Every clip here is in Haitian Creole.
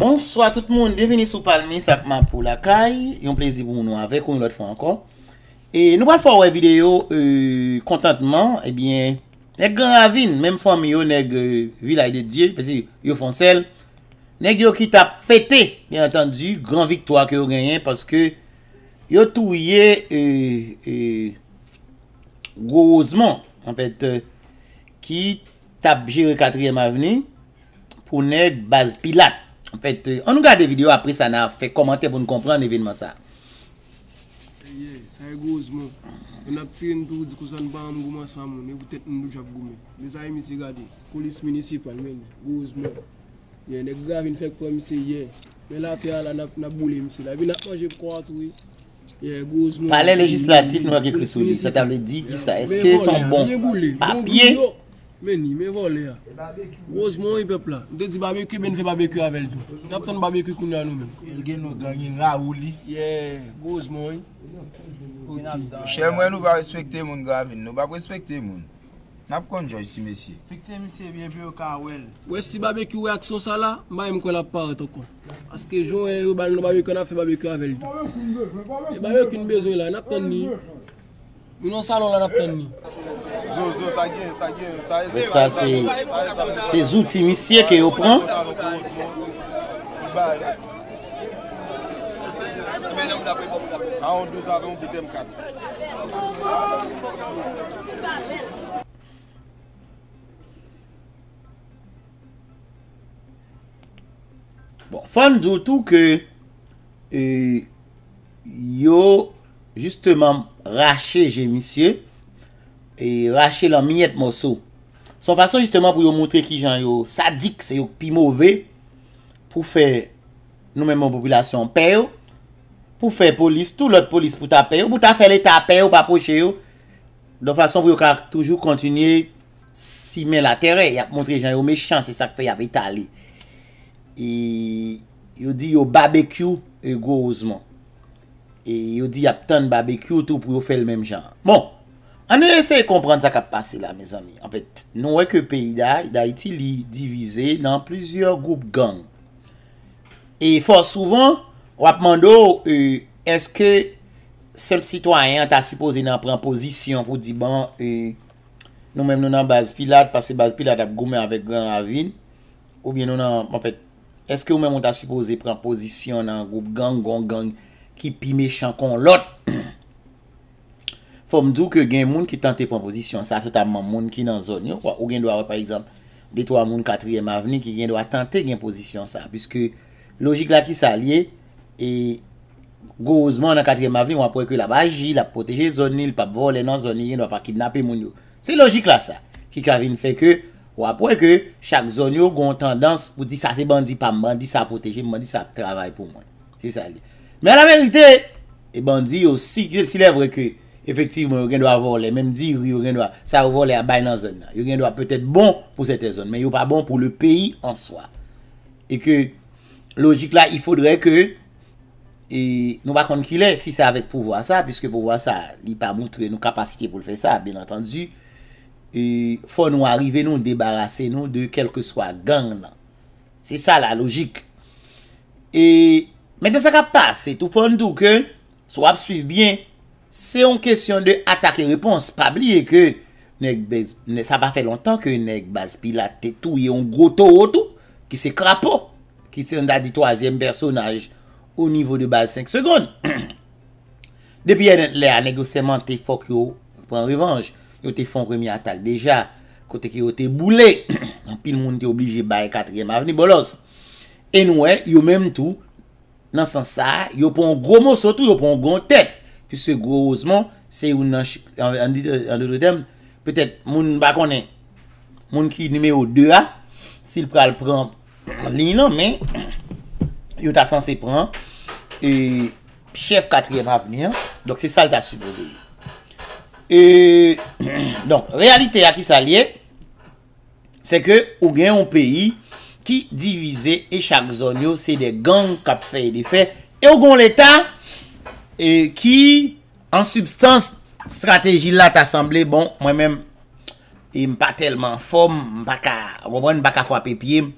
Bonsoit tout moun, devini sou palmi sakman pou lakay, yon plezi pou moun avèk ou yon lot fò ankon E nou bal fò wè videyo kontantman, euh, ebyen, eh nèk gran avin, mèm fòm yon nèk euh, vilay de diye, pèsi yon fonsel Nèk yon ki tap fète, yon attendu, gran viktwa ki yon genyen, pèske yon touye E, euh, e, gwozman, anpèt, ki tap jere katrièm avini, pou nèk baz pilat En fète, an nou gade video apri sa na fè komante pou nou kompre an evenman sa. Pale legislatif nou ak ekre souji. Se te ave di ki sa, eske son bon papye? Meni, men vole ya. Goz mon yi pepla. Nde di babeku, ben fe babeku avèl di. Gap ton babeku koun ya nou men. El gen nou gangi la ouli. Ye, goz mon yi. Che mwen nou ba respekte moun, Gavin. Nou ba respekte moun. Nap konjo yi si mesye? Fekte mesye, biye biyo ka wèl. Wè si babeku wè ak son sala, mwen mkwè la ppare tokon. Aske jowè yi ban nou babeku na fe babeku avèl di. E babeku yi bezoy la, nap ten ni. Mwen an non salon la nap ten ni. Sezoutimissye ki yopran Bon fan doutou ke euh, Yo Justeman rache jemissye E rache lan minyet moso. Son fason justeman pou yo moutre ki jan yo sadik se yo pi mouve. Pou fe nou men moun populasyon pe yo. Pou fe polis, tout lot polis pou ta pe yo. Pou ta fe le ta pe yo pa poche yo. Don fason pou yo ka toujou kontinye si men la tere. Yap moutre jan yo mechans se sa kpe ya ve itali. E yo di yo bbq e gwo ozman. E yo di ap ton bbq tout pou yo fe l menm jan. Bon. Bon. Anè yè e sè yè kompran sa kap pase la, mè zami. An fèt, nou wèk yè peyi da, da yè ti li divize nan plizye goup gang. E fò souvan, wap mando, e, eske sem sitwayan ta suppose nan pren posisyon pou di ban, e, nou mèm nou nan baz pilat, pase baz pilat ap goup men avèk gang avin, ou bien nou nan, an fèt, eske nou mèm nou ta suppose pren posisyon nan goup gang, gang, gang, ki pi me chan kon lot, an fèt, Fòmdou ke gen moun ki tante pon posisyon sa, sotanman moun ki nan zon yo, ou gen do avè, par exemple, detwa moun katriyèm avni, ki gen do atante gen posisyon sa, pwiske logik la ki sa liye, e gozman nan katriyèm avni, wapwè ke la bagi, la poteje zon yo, l pa bole nan zon yo, yon wapwa ki bnape moun yo. Se logik la sa, ki karin fè ke, wapwè ke, chak zon yo goun tendans, pou di sa se bandi pa mbandi, sa poteje mbandi, sa travay pou mwen. Se sa liye. Men Efektivmen, yon gen do a volè. Mèm di, yon gen do a sa volè a bay nan zon nan. Yon gen do a pètèt bon pou sète zon. Men yon pa bon pou le peyi an soa. E ke logik la, y foudre ke nou bakon ki lè, si sa avèk pou vwa sa, piske pou vwa sa, li pa moutre nou kapasite pou lè fè sa, ben atan du. E fò nou arive nou debarase nou de kelke soa gang nan. Se sa la logik. E, men de sa kapas, se tou fòndou ke sou ap suiv bien Se yon kesyon de atak e repons pabli e ke sa pa fe lontan ke neg baz pilat te tou yon groto wotou ki se krapou ki se yon da di toazen personaj ou nivou de baz 5 sekond. Depi yon le a negoseman te fok yo pou an revanj. Yo te fon remi atak deja kote ki yo te boule nan pil moun te oblije baye 4e avni bolos. Enwè, yo menm tou nan san sa yo pou an gromo sotou yo pou an gontek Pise grozman, se yon nan an dit an do do dem, petet moun bakonè, moun ki nime o 2 a, sil pral pran lin an men, yon ta sanse pran, e, chef 4è avnian, dok se sal ta supoze. E, donk, realite a ki sa liye, se ke ou gen yon peyi, ki divize e chak zon yo, se de gang kap fey, de fey, e ou gon letan, E ki, an substans, strategi la ta samble, bon, mwen men, e m pa telman fom, m baka, m baka fwa pepi e m,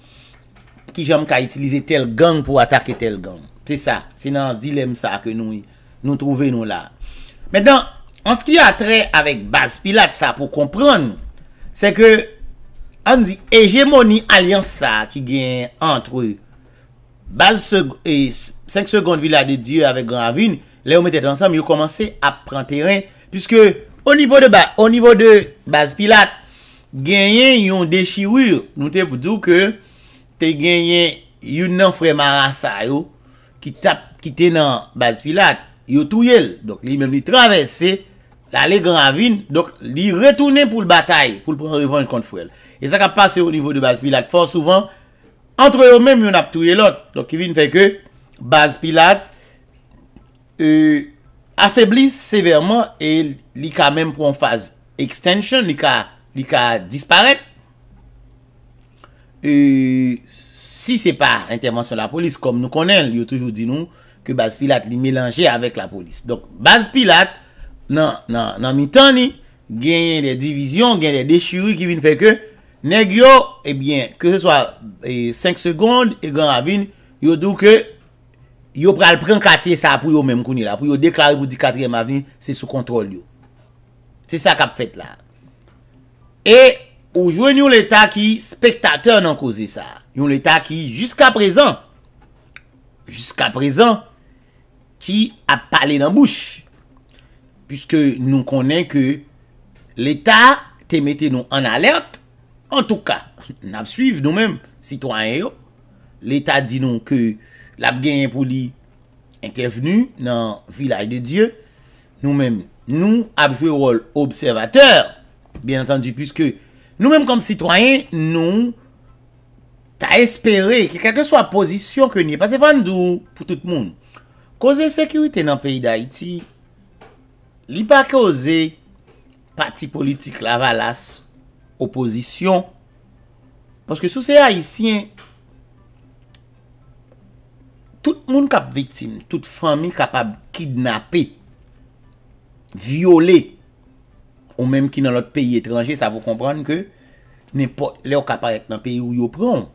ki jom ka itilize tel gang pou atake tel gang. Te sa, se nan dilem sa ke nou, nou trouve nou la. Medan, an skya atre avik baz pilat sa pou kompron, se ke, an di, hegemoni aliansa ki gen antre, baz sek, sek sekonde vila de Diyo avik gran vini, Le ou mette tansam, yo komanse ap pran teren. Piske, o nivou de Baz Pilat, genyen yon deshirur. Nou te poutou ke, te genyen yon nan freman asayou, ki te nan Baz Pilat, yo touyel. Donk, li men li travesse, la le gran vin, donk, li retounen pou l batay, pou l pran revanj kont fwel. E sa ka pase o nivou de Baz Pilat, for souvan, antre yo men, yon ap touyel ot. Donk, ki vin feke, Baz Pilat, E, affeblis severman e li ka menm pou an faz extension, li ka disparet e si se pa intervensyon la polis kom nou konen, yo toujou di nou ke Baz Pilat li melange avèk la polis Baz Pilat nan nan mi tan ni, genye de divizyon, genye de chiri ki vin feke neg yo, e bien, ke se soa 5 segonde, e, e gen avin yo dou ke Yo pral pren katiye sa pou yo menm kouni la. Pou yo deklari pou di 4e aveni, se sou kontrol yo. Se sa kap fet la. E, oujwen yon l'Etat ki, spektatèr nan kouze sa. Yon l'Etat ki, jiska prezant, jiska prezant, ki ap pale nan bouch. Piske nou konen ke, l'Etat te mette nou an alert, an touka, nan ap suiv nou menm, sitwaen yo, l'Etat di nou ke, L ap genye pou li ente venu nan vilaj de Diyo. Nou men, nou ap jwe rol observateur. Bien entendi, pwiske nou men kom sitwoyen, nou ta espere ki kakke swa posisyon ke ni. Pase fan dou pou tout moun. Koze sekwite nan peyi da Iti, li pa koze pati politik la valas oposisyon. Pwiske sou se Haitien... tout moun kap vitine, tout fami kapab kidnapé, viole, ou menm ki nan lot peyi etranje, sa vou kompran ke, ne po lè ou kaparek nan peyi ou yo pran.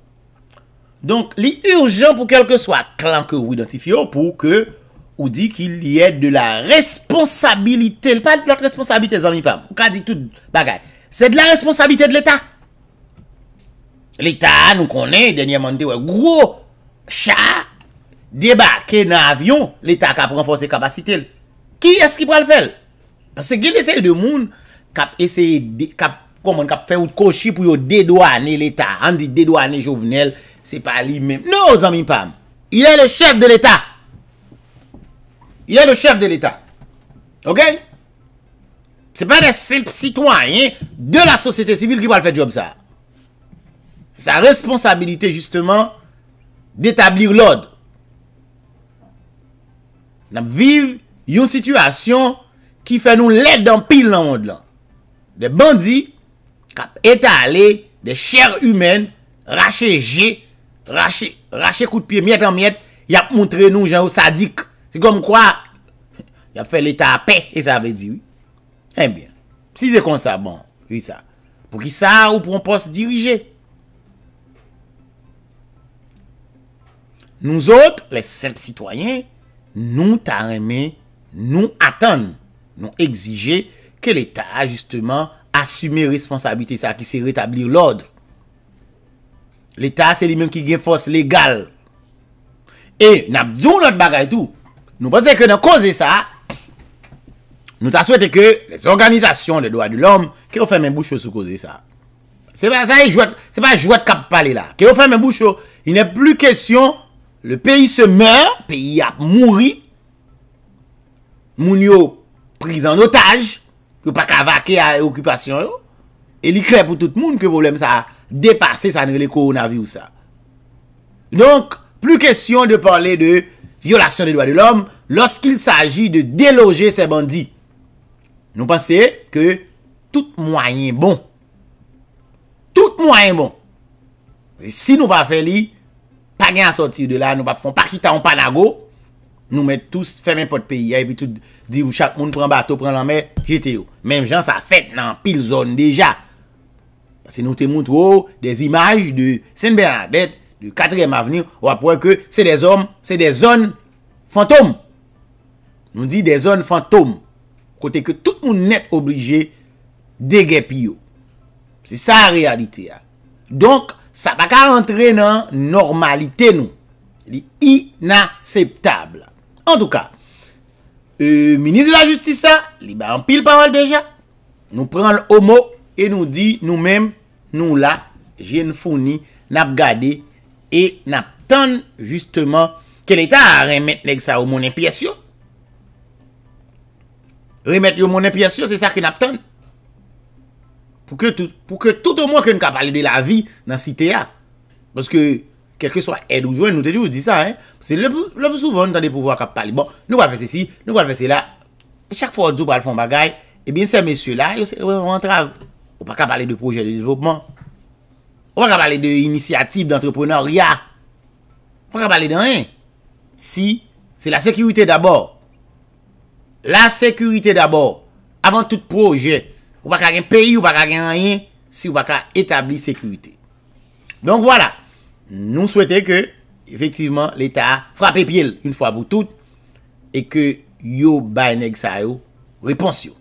Donk, li urjan pou kelke swa klank ou identifiyon, pou ke ou di ki li et de la responsabilite, l pa de la responsabilite zanmi pam, ou ka di tout bagay, se de la responsabilite de l'Etat. L'Etat nou konen, denye mande wè, gro, chak, Deba, ke nan avyon, l'Etat kap renforse kapasite l. Ki eski pral fel? Pase gen l'eseye de moun, kap eseye, kap komon, kap fe ou koshi pou yo dedwa ane l'Etat, ane di dedwa ane jovenel, se pa li men. No, ozan mi pam, il e le chef de l'Etat. Il e le chef de l'Etat. Ok? Se pa de selp sitwanyen, de la sosete sivil ki pral fet job sa. Sa responsabilite justement, d'etablir l'odd. Nam viv yon situasyon ki fe nou led dan pil land lan. De bandi kap etale de chèr humèn, rache gè, rache kou de piè, miet an miet, yap montre nou jan ou sadik. Se kom kwa, yap fe l'eta apè, e sa vè diwi. Ebyen, eh si zè kon sa bon, pou ki sa ou pou an po se dirije. Nou zot, le semp sitoyen, Nou ta reme, nou atan, nou exige ke l'Etat a justeman asume responsabilite sa ki se retablir l'odre. L'Etat se li men ki gen fos legal. E, nou ap zon nou bagay tou. Nou pas se ke nou kose sa, nou ta souete ke les organizasyon de doa du l'om, ke ou fè men boucho sou kose sa. Se pa e jwet kap pale la. Ke ou fè men boucho, il nè plu kesyon... Le peyi se mèr, peyi a mouri, moun yo priz an otaj, pou pa kavake a okupasyon yo, e li kre pou tout moun ke problem sa, depase sanre le koronavi ou sa. Donk, plu kesyon de parle de violasyon de doa de l'om, losk il saji de deloje se bandi. Nou panse ke tout mwayen bon. Tout mwayen bon. Si nou pa fe li, pa gen a sotir de la, nou pa fon pakita ou panago, nou met tous, fè men pot peyi, e pi tout di ou chak moun pran bato, pran lanme, jete yo. Mem jan sa fèk nan pil zon deja. Se nou te moun tro, oh, des imaj, de Senberandet, de 4e avnir, wapwen ke se de zon fantom. Nou di de zon fantom. Kote ke tout moun net oblije, dege pi yo. Se sa realite ya. Donk, Sa pa ka rentre nan normalite nou. Li inaseptable. En tou ka, euh, Ministre la Justisa li ba an pil parole deja. Nou pren l'homo e nou di nou men, nou la jen founi nap gade e nap ton justman ke l'Etat a remet leg sa omonen piasyon. Remet yon monen piasyon, se sa ki nap ton. Pou ke tout ou mwen ke nou kap pale de la vi nan site ya. Paske kelke sou a ed ou jwen nou te di ou se di sa. Se le pou souvan nou ta de pouvo akap pale. Bon, nou pal fese eh si, nou pal fese la. E chak fwa ou djou pal fon bagay. E bin se mesye la, yo se rentrav. Ou pa kap pale de proje de devopman. Ou pa kap pale de inisiatif, d'entrepreneur, ya. Ou pa kap pale dan en. Si, se la sekurite d'abor. La sekurite d'abor. Avan tout proje... Ou pa ka gen peyi, ou pa ka gen anyen, si ou pa ka etabli sekurite. Donk wala, nou souwete ke, efektiveman, l'Etat frape pielle, un fwa bou tout, e ke yo bayenek sa yo, repons yo.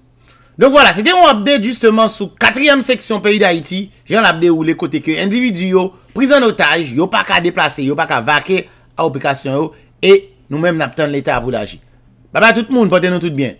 Donk wala, sete yon update, justeman, sou 4e seksyon peyi d'Haiti, jen l'update ou le kote ke individu yo, priz an otaj, yo pa ka deplase, yo pa ka vake, a ouplikasyon yo, e nou menm napten l'Etat apou laji. Baba tout moun, pote nou tout bien.